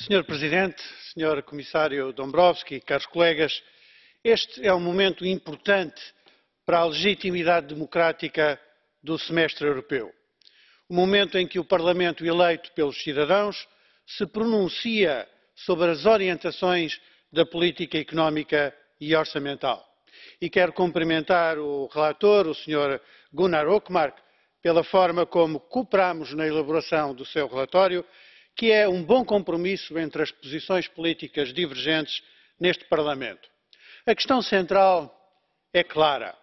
Senhor Presidente, Senhor Comissário Dombrovski, caros colegas, este é um momento importante para a legitimidade democrática do semestre europeu. O momento em que o Parlamento eleito pelos cidadãos se pronuncia sobre as orientações da política económica e orçamental. E quero cumprimentar o relator, o Sr. Gunnar Ockmark, pela forma como cooperamos na elaboração do seu relatório que é um bom compromisso entre as posições políticas divergentes neste Parlamento. A questão central é clara.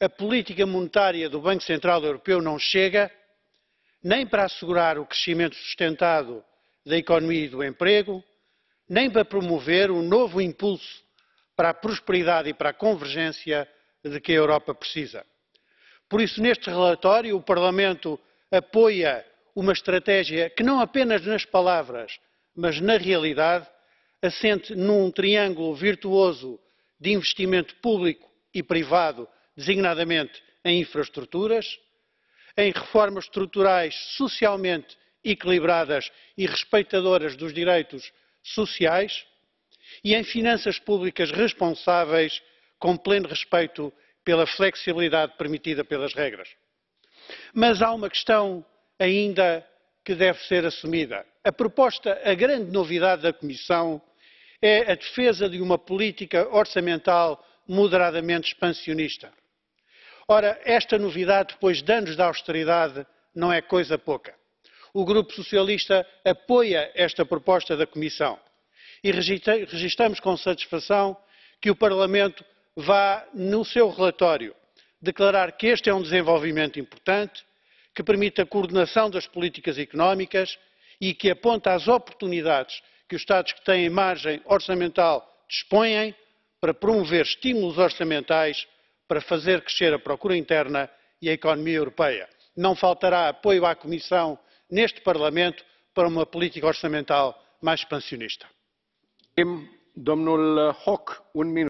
A política monetária do Banco Central Europeu não chega nem para assegurar o crescimento sustentado da economia e do emprego, nem para promover um novo impulso para a prosperidade e para a convergência de que a Europa precisa. Por isso, neste relatório, o Parlamento apoia uma estratégia que não apenas nas palavras, mas na realidade, assente num triângulo virtuoso de investimento público e privado, designadamente em infraestruturas, em reformas estruturais socialmente equilibradas e respeitadoras dos direitos sociais e em finanças públicas responsáveis com pleno respeito pela flexibilidade permitida pelas regras. Mas há uma questão ainda que deve ser assumida. A proposta, a grande novidade da Comissão é a defesa de uma política orçamental moderadamente expansionista. Ora, esta novidade, depois de anos de austeridade, não é coisa pouca. O Grupo Socialista apoia esta proposta da Comissão e registramos com satisfação que o Parlamento vá, no seu relatório, declarar que este é um desenvolvimento importante que permite a coordenação das políticas económicas e que aponta as oportunidades que os Estados que têm margem orçamental dispõem para promover estímulos orçamentais para fazer crescer a procura interna e a economia europeia. Não faltará apoio à Comissão neste Parlamento para uma política orçamental mais expansionista. Domnul Hock, un minut.